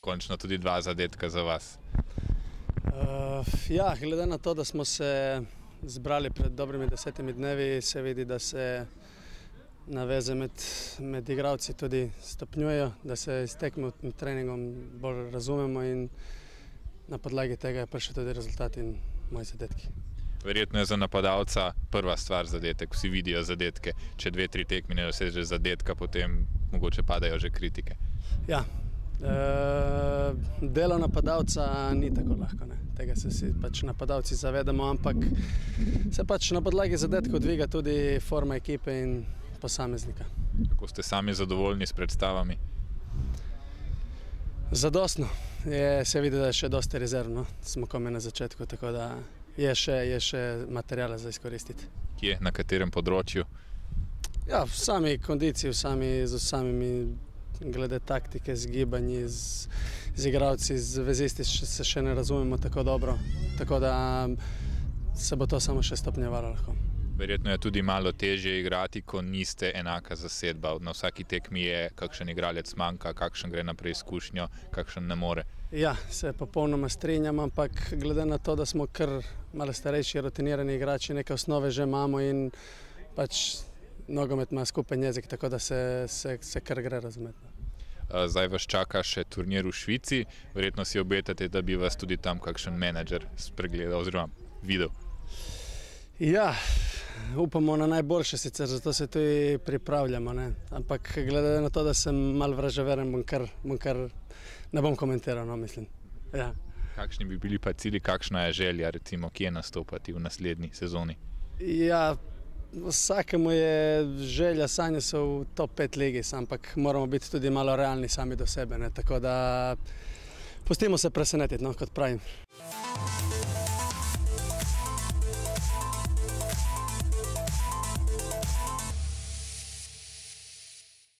končno tudi dva zadetka za vas. Uh, ja, glede na to, da smo se zbrali pred dobrimi desetimi dnevi, se vidi, da se naveze med, med igravci tudi stopnjujejo, da se s tekmovanjem treningom bolj razumemo in na podlagi tega je prišel tudi rezultat in moj zadetki. Verjetno je za napadalca prva stvar zadetek. Vsi vidijo zadetke. Če dve, tri tekme ne dosežeš zadetka, potem mogoče padajo že kritike. Ja, Eh, delo napadalca ni tako lahko, ne. tega se vsi pač napadalci zavedamo, ampak se pač na podlagi zadetkov dviga tudi forma ekipe in posameznika. Kako ste sami zadovoljni s predstavami? Zadostno. Je, se vidi, da je še dosti rezervno. Smo komaj na začetku, tako da je še, je še materijala za izkoristiti. Kje, na katerem področju? Ja, v sami kondiciji, v sami, z samimi glede taktike, zgibanji z, z igravci, z vezisti, če se še ne razumemo tako dobro. Tako da um, se bo to samo še stopnjevalo lahko. Verjetno je tudi malo težje igrati, ko niste enaka zasedba. Na vsaki tekmi je, kakšen igralec manjka, kakšen gre na preizkušnjo, kakšen ne more. Ja, se popolnoma strinjam, ampak glede na to, da smo kar malo starejši, rotinirani igrači, neke osnove že imamo in pač nogomet ima skupen jezik, tako da se, se, se kar gre razumeti. No. Zdaj vas čaka še turnir v Švici, verjetno si obetate, da bi vas tudi tam kakšen menedžer spregledal oziroma videl. Ja, upamo na najboljše, sicer zato se tudi pripravljamo. Ne? Ampak glede na to, da sem mal vražaveren, bom kar, bom kar ne bom komentiral, no, mislim. Ja. Kakšni bi bili pa cilji, kakšna je želja, recimo, kje nastopati v naslednji sezoni? Ja, Vsakemu je želja, sanja so v top 5 lige, ampak moramo biti tudi malo realni sami do sebe. Ne? Tako da pustimo se presenetiti, no? kot pravim.